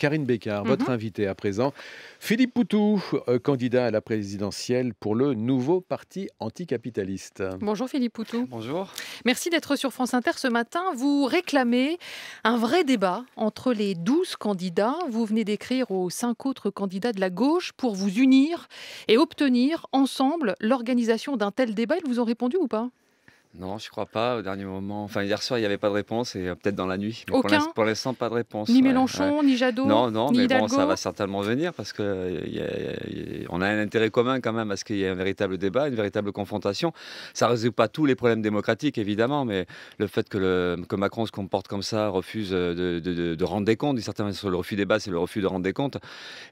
Karine Bécard, votre mhm. invitée à présent. Philippe Poutou, euh, candidat à la présidentielle pour le nouveau parti anticapitaliste. Bonjour Philippe Poutou. Bonjour. Merci d'être sur France Inter ce matin. Vous réclamez un vrai débat entre les 12 candidats. Vous venez d'écrire aux cinq autres candidats de la gauche pour vous unir et obtenir ensemble l'organisation d'un tel débat. Ils vous ont répondu ou pas non, je crois pas. Au dernier moment, enfin hier soir, il n'y avait pas de réponse et euh, peut-être dans la nuit. Aucun pour l'instant, pas de réponse. Ni Mélenchon, ni Jadot. Non, non, mais bon, ça va certainement venir parce que a, un intérêt commun quand même à ce qu'il y ait un véritable débat, une véritable confrontation. Ça ne résout pas tous les problèmes démocratiques, évidemment, mais le fait que, le, Macron se comporte comme ça, refuse euh, de, rendre des comptes, d'une le refus des débats, c'est le refus de rendre des comptes.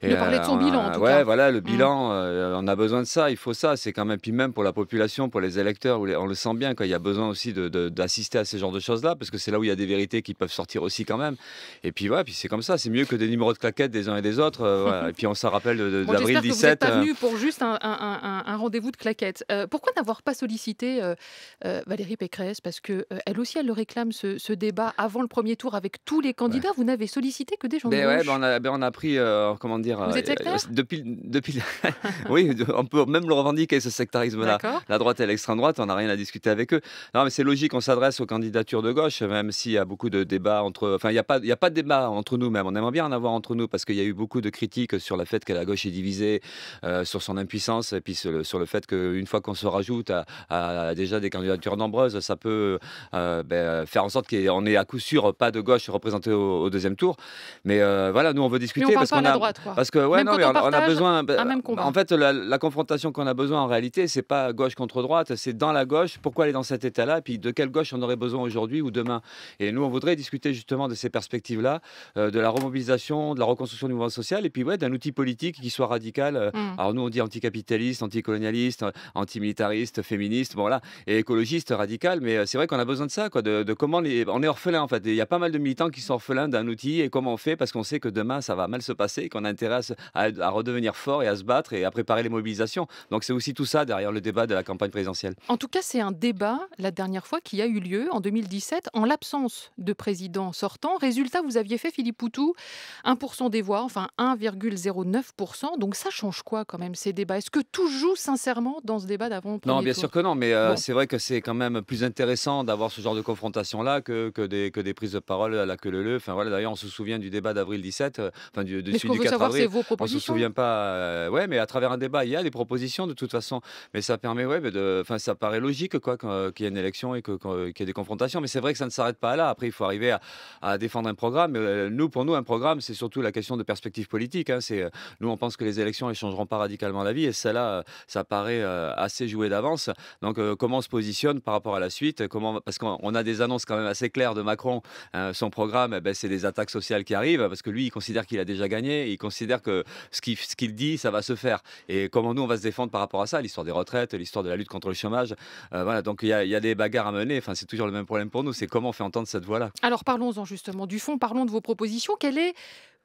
Et, de parler de son euh, bilan, en tout ouais, voilà, le mm. bilan, on a besoin de ça, il faut ça. C'est quand même, puis même pour la population, pour les électeurs, on le sent bien il y a besoin aussi d'assister de, à ces genres de choses-là, parce que c'est là où il y a des vérités qui peuvent sortir aussi quand même. Et puis voilà, puis c'est comme ça, c'est mieux que des numéros de claquettes des uns et des autres. Euh, et puis on s'en rappelle de, d'avril 17. Que vous n'êtes pas euh. venu pour juste un, un, rendez-vous de claquettes. Euh, pourquoi n'avoir pas sollicité Valérie Pécresse Parce que elle aussi, elle le réclame ce, ce, débat avant le premier tour avec tous les candidats. Vous n'avez sollicité que des gens de ben ouais, ben on, a, ben on, a, pris, comment dire, vous êtes depuis, depuis. oui, on peut même le revendiquer ce sectarisme-là. La droite et l'extrême droite, on n'a rien à discuter avec eux non, mais c'est logique. On s'adresse aux candidatures de gauche, même s'il y a beaucoup de débats entre. Enfin, il n'y a pas, il a pas de débat entre nous même. On aimerait bien en avoir entre nous parce qu'il y a eu beaucoup de critiques sur le fait que la gauche est divisée, euh, sur son impuissance, et puis sur le, sur le fait qu'une fois qu'on se rajoute à, déjà des candidatures nombreuses, ça peut euh, ben, faire en sorte qu'on n'ait à coup sûr pas de gauche représentée au, deuxième tour. Mais euh, voilà, nous on veut discuter parce qu'on a parce que ouais, non, on, a besoin. Ben, en fait, la, confrontation qu'on a besoin en réalité, c'est pas gauche contre droite, c'est dans la gauche. Pourquoi les dans cet état-là, et puis de quelle gauche on aurait besoin aujourd'hui ou demain. Et nous, on voudrait discuter justement de ces perspectives-là, euh, de la remobilisation, de la reconstruction du mouvement social, et puis ouais, d'un outil politique qui soit radical. Euh, mm. Alors nous, on dit anticapitaliste, anticolonialiste, antimilitariste, féministe, bon voilà, et écologiste radical, mais euh, c'est vrai qu'on a besoin de ça, quoi, de, comment on est orphelin en fait. Il y a pas mal de militants qui sont orphelins d'un outil, et comment on fait parce qu'on sait que demain, ça va mal se passer, et qu'on a intérêt à, à redevenir fort et à se battre et à préparer les mobilisations. Donc c'est aussi tout ça derrière le débat de la campagne présidentielle. En tout cas, c'est un débat la dernière fois qui a eu lieu en 2017 en l'absence de président sortant. Résultat, vous aviez fait, Philippe Poutou, 1% des voix, enfin 1,09%. Donc ça change quoi quand même ces débats Est-ce que tout joue sincèrement dans ce débat d'avant Non, bien sûr que non, mais euh, c'est vrai que c'est quand même plus intéressant d'avoir ce genre de confrontation-là que, que, des, que des prises de parole à la queue le Enfin voilà, d'ailleurs, on se souvient du débat d'avril 17, euh, enfin du, du, du 4 avril. Vos propositions on se souvient pas. Euh, ouais, mais à travers un débat, il y a des propositions de toute façon, mais ça permet, ouais, de, enfin ça paraît logique quoi. Quand, euh, qu'il y ait une élection et euh, qu'il y ait des confrontations. Mais c'est vrai que ça ne s'arrête pas là. Après, il faut arriver à, défendre un programme. Euh, nous, pour nous, un programme, c'est surtout la question de perspective politique. Hein. C'est, nous, on pense que les élections ne changeront pas radicalement la vie. Et celle-là, ça paraît assez joué d'avance. Donc, comment on se positionne par rapport à la suite comment, Parce qu'on a des annonces quand même assez claires de Macron. Hein, son programme, eh ben, c'est des attaques sociales qui arrivent parce que lui, il considère qu'il a déjà gagné. il considère que ce qu'il, dit, ça va se faire. Et comment nous, on va se défendre par rapport à ça L'histoire des retraites, l'histoire de la lutte contre le chômage. voilà, donc il y a il y a des bagarres à mener. Enfin, c'est toujours le même problème pour nous. C'est comment on fait entendre cette voix-là. Alors parlons-en justement du fond. Parlons de vos propositions. Quelle est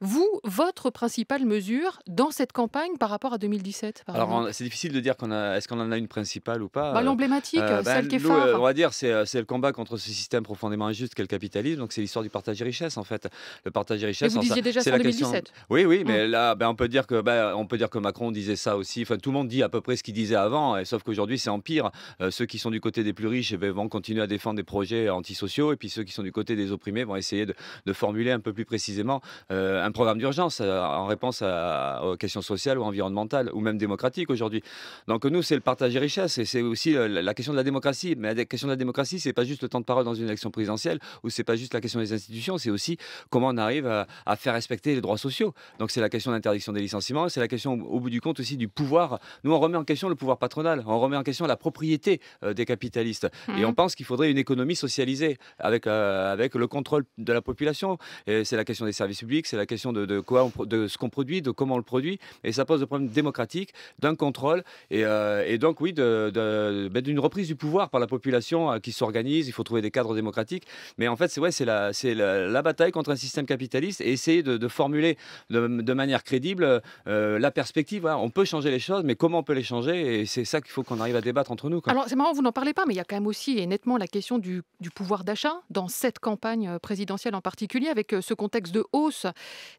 vous, votre principale mesure dans cette campagne par rapport à 2017 Alors, c'est difficile de dire qu'on a, est-ce qu'on en a une principale ou pas. Bah, euh, L'emblématique, euh, celle ben, qui est euh, phare. on va dire, c'est, le combat contre ce système profondément injuste qu'est le capitalisme. Donc, c'est l'histoire du partage des richesses, en fait. Le partage des richesses. Et vous disiez déjà ça en 2017. Oui, oui, mais hum. là, ben, on peut dire que ben, on peut dire que Macron disait ça aussi. Enfin, tout le monde dit à peu près ce qu'il disait avant, et, sauf qu'aujourd'hui, c'est en pire. ceux qui sont du côté des plus riches eh ben, vont continuer à défendre des projets antisociaux et puis ceux qui sont du côté des opprimés vont essayer de, formuler un peu plus précisément euh, un programme d'urgence euh, en réponse à, aux questions sociales ou environnementales ou même démocratiques aujourd'hui. Donc nous, c'est le partage des richesses et c'est aussi euh, la question de la démocratie. Mais la question de la démocratie, c'est pas juste le temps de parole dans une élection présidentielle ou c'est pas juste la question des institutions, c'est aussi comment on arrive à, faire respecter les droits sociaux. Donc c'est la question de l'interdiction des licenciements, c'est la question au bout du compte aussi du pouvoir. Nous, on remet en question le pouvoir patronal, on remet en question la propriété des capitalistes et mhm. on pense qu'il faudrait une économie socialisée avec, euh, avec le contrôle de la population. C'est la question des services publics, c'est la question de, quoi de ce qu'on produit, de comment on le produit. Et ça pose le problème démocratique, d'un contrôle et, euh, donc, oui, ben, d'une de, reprise du pouvoir par la population euh, qui s'organise. Il faut trouver des cadres démocratiques. Mais en fait, c'est ouais, la, la, la bataille contre un système capitaliste et essayer de, formuler de, manière crédible la perspective. On peut changer les choses, mais comment on peut les changer Et c'est ça qu'il faut qu'on arrive à débattre entre nous. Alors, c'est marrant, vous n'en parlez pas, mais il y a quand même aussi et nettement la question du, pouvoir d'achat dans cette campagne euh, présidentielle en particulier, avec euh, ce contexte de hausse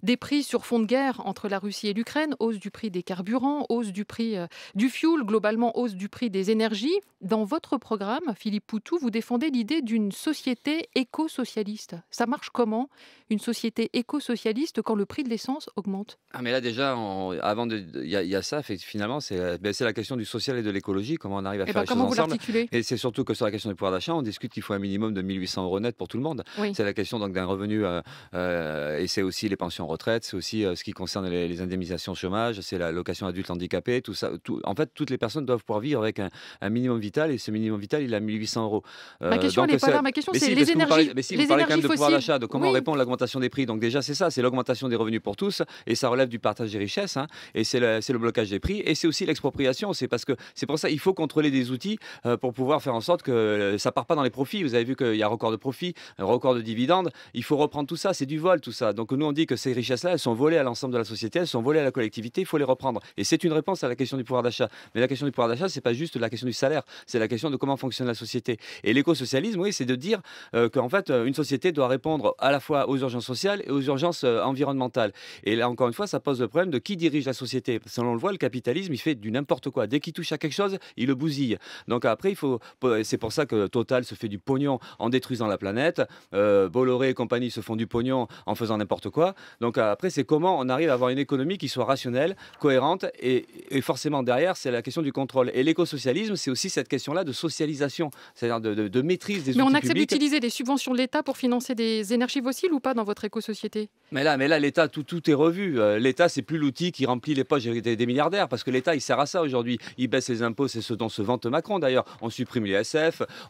des prix sur fond de guerre entre la Russie et l'Ukraine, hausse du prix des carburants, hausse du prix euh, du fuel, globalement hausse du prix des énergies. Dans votre programme, Philippe Poutou, vous défendez l'idée d'une société éco-socialiste. Ça marche comment une société éco-socialiste quand le prix de l'essence augmente Ah mais là déjà, avant de, il y, a ça. finalement, ben, c'est la... question du social et de l'écologie. Comment on arrive à eh faire ben, les choses ensemble Et c'est surtout que sur la question du pouvoir d'achat, on discute qu'il faut un minimum de 1800 euros net pour tout le monde. C'est la question donc d'un revenu, euh, euh, et c'est aussi les pensions retraite, c'est aussi euh, ce qui concerne les, indemnisations chômage, c'est la location adulte handicapé, tout ça. en fait, toutes les personnes doivent pouvoir vivre avec un, minimum vital, et ce minimum vital, il à 1800 euros. ma question, pas Ma question, c'est les énergies. mais si, vous parlez quand même de pouvoir d'achat, de comment répondre à l'augmentation des prix. Donc déjà, c'est ça, c'est l'augmentation des revenus pour tous, et ça relève du partage des richesses, hein, et c'est le, le blocage des prix, et c'est aussi l'expropriation. C'est parce que c'est pour ça, il faut contrôler des outils pour pouvoir faire en sorte que euh, ça part pas dans les profits. Vous avez vu qu'il y a record de profits, un record de dividendes. Il faut reprendre tout ça. C'est du vol, tout ça. Donc nous, on dit que ces richesses-là, elles sont volées à l'ensemble de la société, elles sont volées à la collectivité. Il faut les reprendre. Et c'est une réponse à la question du pouvoir d'achat. Mais la question du pouvoir d'achat, c'est pas juste la question du salaire. C'est la question de comment fonctionne la société. Et l'éco-socialisme, oui, c'est de dire euh, qu'en fait, euh, une société doit répondre à la fois aux urgences sociales et aux urgences environnementales. Et là, encore une fois, ça pose le problème de qui dirige la société. Selon le voit, le capitalisme, il fait du n'importe quoi. Dès qu'il touche à quelque chose, il le bousille. Donc après, il faut c'est pour ça que Total se fait du pognon en détruisant la planète. Euh, Bolloré et compagnie se font du pognon en faisant n'importe quoi. Donc euh, après, c'est comment on arrive à avoir une économie qui soit rationnelle, cohérente, et, forcément derrière, c'est la question du contrôle. Et l'écosocialisme, c'est aussi cette question-là de socialisation, c'est-à-dire de, de, de, maîtrise des. Mais on accepte d'utiliser des subventions de l'État pour financer des énergies fossiles ou pas dans votre éco-société Mais là, mais là, l'État, tout, tout est revu. Euh, L'État, c'est plus l'outil qui remplit les poches des, milliardaires, parce que l'État, il sert à ça aujourd'hui. Il baisse les impôts, c'est ce dont se vante Macron d'ailleurs. On supprime les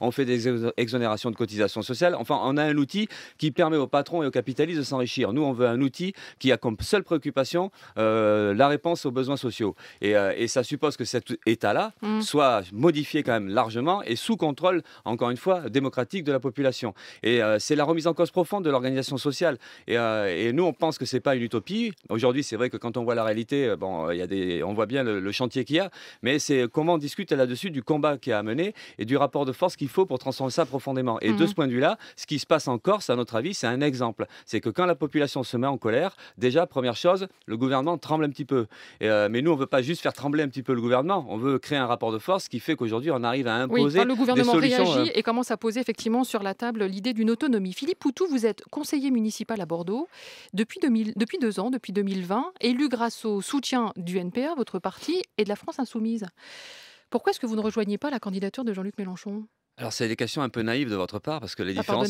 on fait des exonérations de cotisations sociales. Enfin, on a un outil qui permet aux patrons et aux capitalistes de s'enrichir. Nous, on veut un outil qui a comme seule préoccupation euh, la réponse aux besoins sociaux. Et, euh, ça suppose que cet état-là mm. soit modifié quand même largement et sous contrôle, encore une fois, démocratique de la population. Et euh, c'est la remise en cause profonde de l'organisation sociale. Et, nous, on pense que c'est pas une utopie. Aujourd'hui, c'est vrai que quand on voit la réalité, bon, y des, on voit bien le, chantier qu'il y a, mais c'est comment on discute là-dessus du combat qui a à et du rapport de force qu'il faut pour transformer ça profondément. Et de mhm. ce point de vue-là, ce qui se passe en Corse, à notre avis, c'est un exemple. C'est que quand la population se met en colère, déjà, première chose, le gouvernement tremble un petit peu. Euh, mais nous, on ne veut pas juste faire trembler un petit peu le gouvernement. On veut créer un rapport de force qui fait qu'aujourd'hui, on arrive à imposer. Oui, le gouvernement réagit euh, et commence à poser effectivement sur la table l'idée d'une autonomie. Philippe Poutou, vous êtes conseiller municipal à Bordeaux depuis, depuis deux ans, depuis 2020, élu grâce au soutien du NPA, votre parti, et de la France Insoumise. Pourquoi est-ce que vous ne rejoignez pas la candidature de Jean-Luc Mélenchon alors, c'est des questions un peu naïves de votre part, parce que les ah, différences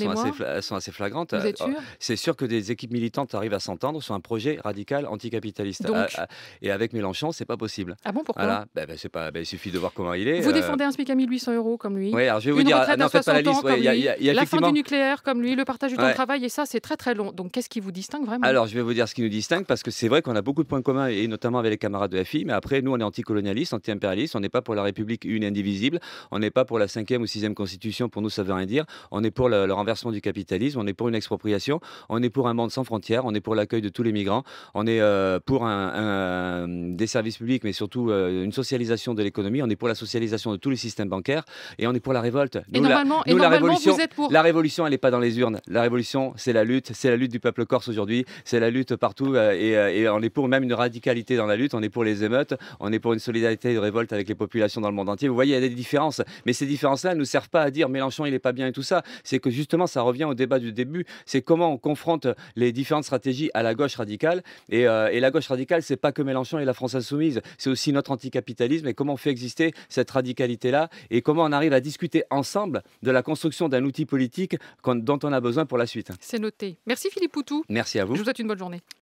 sont assez, flagrantes. Ah, oh, c'est sûr que des équipes militantes arrivent à s'entendre sur un projet radical anticapitaliste. Ah, et avec Mélenchon, c'est pas possible. Ah bon, pourquoi bah, bah, pas, bah, Il suffit de voir comment il est. Vous euh, défendez un SMIC à 1800 euros comme lui. Oui, alors je vais vous dire, non, à pas la liste. y a, la fin du nucléaire comme lui, le partage du temps de travail, et ça, c'est très très long. Donc, qu'est-ce qui vous distingue vraiment Alors, je vais vous dire ce qui nous distingue, parce que c'est vrai qu'on a beaucoup de points communs, et notamment avec les camarades de FI, mais après, nous, on est anticolonialiste, anti impérialistes on n'est pas pour la République une indivisible, on n'est pas pour la 5e ou 6e constitution, pour nous, ça veut rien dire. On est pour le, renversement du capitalisme, on est pour une expropriation, on est pour un monde sans frontières, on est pour l'accueil de tous les migrants, on est euh, pour un, des services publics, mais surtout euh, une socialisation de l'économie, on est pour la socialisation de tous les systèmes bancaires et on est pour la révolte. et normalement, la, révolution, La révolution, elle n'est pas dans les urnes. La révolution, c'est la lutte, c'est la lutte du peuple corse aujourd'hui, c'est la lutte partout euh, et, on est pour même une radicalité dans la lutte, on est pour les émeutes, on est pour une solidarité de révolte avec les populations dans le monde entier. Vous voyez, il y a des différences, mais ces différences-là, nous servent pas à dire Mélenchon, il est pas bien et tout ça. C'est que justement, ça revient au débat du début. C'est comment on confronte les différentes stratégies à la gauche radicale. Et, euh, et la gauche radicale, c'est pas que Mélenchon et la France insoumise. C'est aussi notre anticapitalisme et comment on fait exister cette radicalité-là et comment on arrive à discuter ensemble de la construction d'un outil politique dont on a besoin pour la suite. C'est noté. Merci Philippe Poutou. Merci à vous. Je vous souhaite une bonne journée.